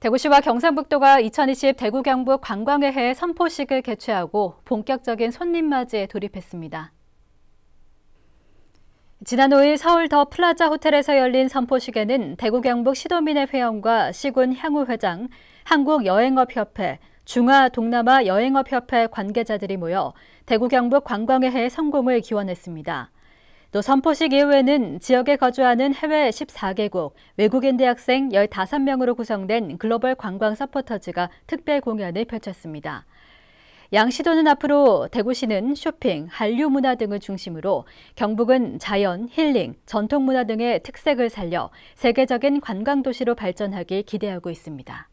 대구시와 경상북도가 2020 대구 경북 관광의회 선포식을 개최하고 본격적인 손님맞이에 돌입했습니다. 지난 5일 서울 더 플라자 호텔에서 열린 선포식에는 대구 경북 시도민의 회원과 시군 향후 회장, 한국여행업협회, 중화 동남아 여행업협회 관계자들이 모여 대구 경북 관광회의 성공을 기원했습니다. 또 선포식 이후에는 지역에 거주하는 해외 14개국 외국인 대학생 15명으로 구성된 글로벌 관광 서포터즈가 특별 공연을 펼쳤습니다. 양시도는 앞으로 대구시는 쇼핑, 한류 문화 등을 중심으로 경북은 자연, 힐링, 전통 문화 등의 특색을 살려 세계적인 관광 도시로 발전하길 기대하고 있습니다.